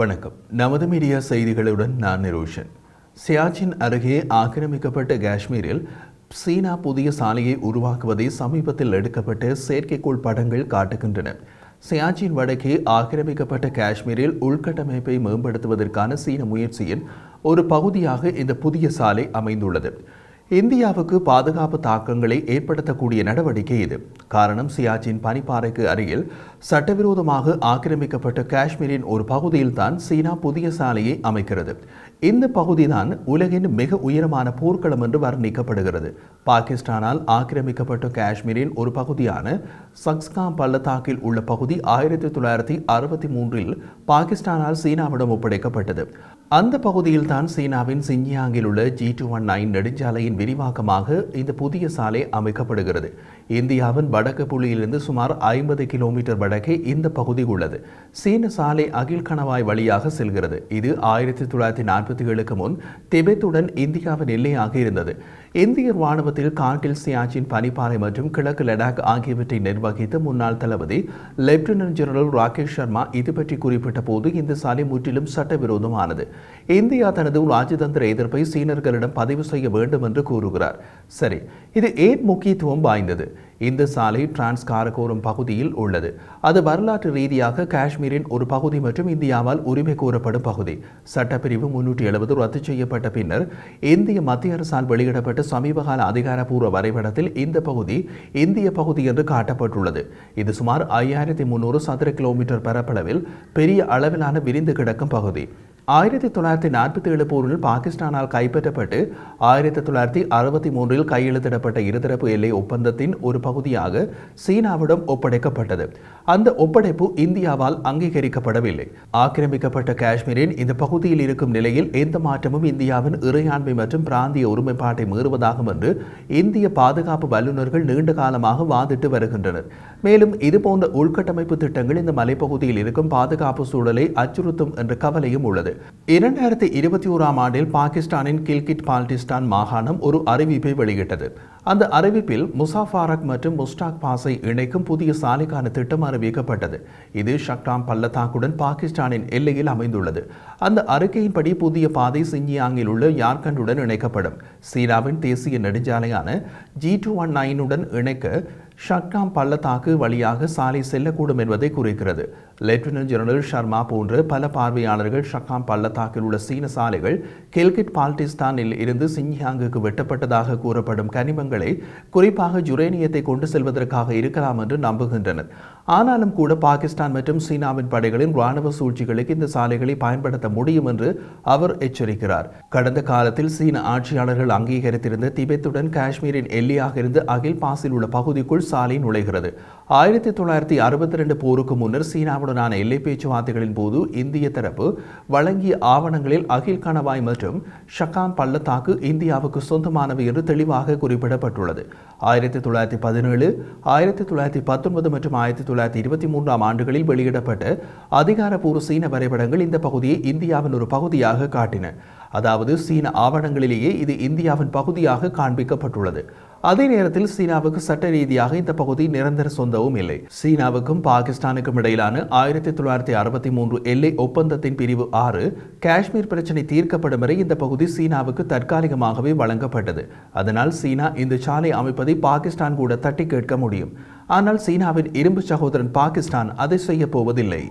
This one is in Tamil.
வணக்கம் நமது மீடியா செய்திகளுடன் நான் நிரோஷன் சியாச்சின் அருகே ஆக்கிரமிக்கப்பட்ட காஷ்மீரில் சீனா புதிய சாலையை உருவாக்குவதை சமீபத்தில் எடுக்கப்பட்ட செயற்கைக்கோள் படங்கள் காட்டுகின்றன சியாச்சின் வடக்கே ஆக்கிரமிக்கப்பட்ட காஷ்மீரில் உள்கட்டமைப்பை மேம்படுத்துவதற்கான சீன முயற்சியின் ஒரு பகுதியாக இந்த புதிய சாலை அமைந்துள்ளது இந்தியாவுக்கு பாதுகாப்பு தாக்கங்களை ஏற்படுத்தக்கூடிய நடவடிக்கை இது காரணம் சியாச்சின் பனிப்பாறைக்கு அருகில் சட்டவிரோதமாக ஆக்கிரமிக்கப்பட்ட காஷ்மீரின் ஒரு பகுதியில்தான் சீனா புதிய சாலையை அமைக்கிறது இந்த பகுதிதான் உலகின் மிக உயரமான போர்க்களம் என்று வர்ணிக்கப்படுகிறது பாகிஸ்தானால் ஆக்கிரமிக்கப்பட்ட காஷ்மீரின் ஒரு பகுதியான சக்ஸ்காம் பள்ளத்தாக்கில் உள்ள பகுதி ஆயிரத்தி தொள்ளாயிரத்தி அறுபத்தி மூன்றில் பாகிஸ்தானால் சீனாவிடம் ஒப்படைக்கப்பட்டது அந்த பகுதியில்தான் சீனாவின் சிஞ்சியாங்கில் உள்ள ஜி டூ ஒன் நைன் நெடுஞ்சாலையின் விரிவாக்கமாக இந்த புதிய சாலை அமைக்கப்படுகிறது இந்தியாவின் வடக்கு புள்ளியிலிருந்து சுமார் ஐம்பது கிலோமீட்டர் வடக்கே இந்த பகுதி உள்ளது சீன சாலை அகில் கணவாய் வழியாக செல்கிறது இது ஆயிரத்தி தொள்ளாயிரத்தி நாற்பத்தி ஏழுக்கு முன் திபெத்துடன் இந்தியாவின் எல்லையாக இருந்தது இந்திய ராணுவ சமீபத்தில் கார்கில் சியாச்சின் பனிப்பாறை மற்றும் கிழக்கு லடாக் ஆகியவற்றை நிர்வகித்த முன்னாள் தளபதி லெப்டினன்ட் ஜெனரல் ராகேஷ் சர்மா இது பற்றி குறிப்பிட்ட போது இந்த சாலை முற்றிலும் சட்டவிரோதமானது இந்தியா தனது ராஜதந்திர எதிர்ப்பை சீனர்களிடம் பதிவு செய்ய வேண்டும் என்று கூறுகிறார் சரி இது ஏன் முக்கியத்துவம் வாய்ந்தது இந்த சாலை டிரான்ஸ் காரகோரம் பகுதியில் உள்ளது அது வரலாற்று ரீதியாக காஷ்மீரின் ஒரு பகுதி மற்றும் இந்தியாவால் உரிமை கோரப்படும் பகுதி சட்டப்பிரிவு முன்னூற்றி எழுபது ரத்து செய்யப்பட்ட பின்னர் இந்திய மத்திய அரசால் வெளியிடப்பட்ட சமீபகால அதிகாரப்பூர்வ வரைபடத்தில் இந்த பகுதி இந்திய பகுதி என்று காட்டப்பட்டுள்ளது இது சுமார் ஐயாயிரத்தி முன்னூறு சதுர கிலோமீட்டர் பரப்பளவில் பெரிய அளவிலான விரிந்து கிடக்கும் பகுதி ஆயிரத்தி தொள்ளாயிரத்தி நாற்பத்தி ஏழு போரில் பாகிஸ்தானால் கைப்பற்றப்பட்டு ஆயிரத்தி தொள்ளாயிரத்தி அறுபத்தி மூன்றில் கையெழுத்திடப்பட்ட இருதரப்பு எல்லை ஒப்பந்தத்தின் ஒரு பகுதியாக சீனாவிடம் ஒப்படைக்கப்பட்டது அந்த ஒப்படைப்பு இந்தியாவால் அங்கீகரிக்கப்படவில்லை ஆக்கிரமிக்கப்பட்ட காஷ்மீரின் இந்த பகுதியில் இருக்கும் நிலையில் எந்த மாற்றமும் இந்தியாவின் இறையாண்மை மற்றும் பிராந்திய ஒருமைப்பாட்டை மீறுவதாகும் என்று இந்திய பாதுகாப்பு வல்லுநர்கள் நீண்ட காலமாக வாதிட்டு வருகின்றனர் மேலும் இதுபோன்ற உள்கட்டமைப்பு திட்டங்கள் இந்த மலைப்பகுதியில் இருக்கும் பாதுகாப்பு சூழலை அச்சுறுத்தும் என்ற கவலையும் உள்ளது இரண்டாயிரத்தி இருபத்தி ஓராம் ஆண்டில் பாகிஸ்தானின் கில்கிட் பால்டிஸ்தான் மாகாணம் ஒரு அறிவிப்பை வெளியிட்டது அந்த அறிவிப்பில் முசாஃபாரக் மற்றும் முஸ்டாக் பாஸை இணைக்கும் புதிய சாலைக்கான திட்டம் அறிவிக்கப்பட்டது இது ஷக்டாம் பள்ளத்தாக்குடன் பாகிஸ்தானின் எல்லையில் அமைந்துள்ளது அந்த அறிக்கையின்படி புதிய பாதை சிஞ்சியாங்கில் உள்ள யார்கண்டுடன் இணைக்கப்படும் சீனாவின் தேசிய நெடுஞ்சாலையான ஜி டூ ஒன் நைனுடன் இணைக்க ஷட்காம் பள்ளத்தாக்கு வழியாக சாலை செல்லக்கூடும் என்பதை குறிக்கிறது லெப்டினன்ட் ஜெனரல் ஷர்மா போன்ற பல பார்வையாளர்கள் ஷக்காம் பள்ளத்தாக்கில் உள்ள சீன சாலைகள் கெல்கிட் பால்டிஸ்தானில் இருந்து சிஞ்சியாங்குக்கு வெட்டப்பட்டதாக கூறப்படும் கனிமங்களை குறிப்பாக ஜுரேனியத்தை கொண்டு செல்வதற்காக இருக்கலாம் என்று நம்புகின்றனர் ஆனாலும் கூட பாகிஸ்தான் மற்றும் சீனாவின் படைகளின் ராணுவ சூழ்ச்சிகளுக்கு இந்த சாலைகளை பயன்படுத்த முடியும் என்று அவர் எச்சரிக்கிறார் கடந்த காலத்தில் சீன ஆட்சியாளர்கள் அங்கீகரித்திருந்த திபெத்துடன் காஷ்மீரின் எல்லையாக இருந்து அகில் பாசில் உள்ள பகுதிக்குள் சாலை நுழைகிறது ஆயிரத்தி தொள்ளாயிரத்தி அறுபத்தி ரெண்டு போருக்கு முன்னர் சீனாவுடனான எல்லை பேச்சுவார்த்தைகளின் போது இந்திய தரப்பு வழங்கிய ஆவணங்களில் அகில் கணவாய் மற்றும் ஷகாம் பள்ளத்தாக்கு இந்தியாவுக்கு சொந்தமானவை என்று தெளிவாக குறிப்பிடப்பட்டுள்ளது ஆயிரத்தி தொள்ளாயிரத்தி பதினேழு ஆயிரத்தி தொள்ளாயிரத்தி பத்தொன்பது மற்றும் ஆயிரத்தி தொள்ளாயிரத்தி இருபத்தி மூன்றாம் ஆண்டுகளில் வெளியிடப்பட்ட அதிகாரப்பூர்வ சீன வரைபடங்கள் இந்த பகுதியை இந்தியாவின் ஒரு பகுதியாக காட்டின அதாவது சீன ஆவணங்களிலேயே இது இந்தியாவின் பகுதியாக காண்பிக்கப்பட்டுள்ளது அதே நேரத்தில் சீனாவுக்கு சட்ட ரீதியாக இந்த பகுதி நிரந்தர சொந்தவும் இல்லை சீனாவுக்கும் பாகிஸ்தானுக்கும் இடையிலான ஆயிரத்தி தொள்ளாயிரத்தி அறுபத்தி மூன்று எல்லை ஒப்பந்தத்தின் பிரிவு ஆறு காஷ்மீர் பிரச்சினை தீர்க்கப்படும் வரை இந்த பகுதி சீனாவுக்கு தற்காலிகமாகவே வழங்கப்பட்டது அதனால் சீனா இந்த சாலை அமைப்பதை பாகிஸ்தான் கூட தட்டி கேட்க முடியும் ஆனால் சீனாவின் இரும்பு சகோதரன் பாகிஸ்தான் அதை செய்யப் போவதில்லை